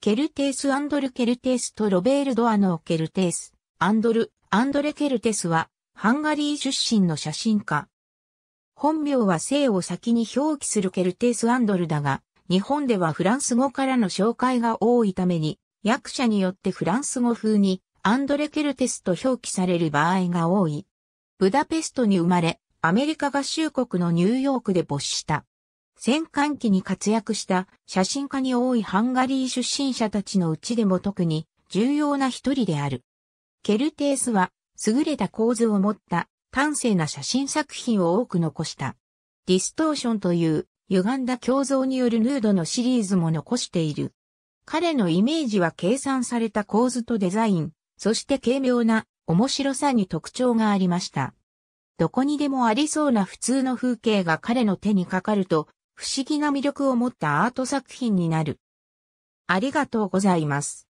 ケルテース・アンドル・ケルテースとロベール・ドアノー・ケルテース、アンドル、アンドレ・ケルテスは、ハンガリー出身の写真家。本名は姓を先に表記するケルテース・アンドルだが、日本ではフランス語からの紹介が多いために、役者によってフランス語風に、アンドレ・ケルテスと表記される場合が多い。ブダペストに生まれ、アメリカ合衆国のニューヨークで没した。戦艦期に活躍した写真家に多いハンガリー出身者たちのうちでも特に重要な一人である。ケルテースは優れた構図を持った端正な写真作品を多く残した。ディストーションという歪んだ胸像によるヌードのシリーズも残している。彼のイメージは計算された構図とデザイン、そして軽妙な面白さに特徴がありました。どこにでもありそうな普通の風景が彼の手にかかると不思議な魅力を持ったアート作品になる。ありがとうございます。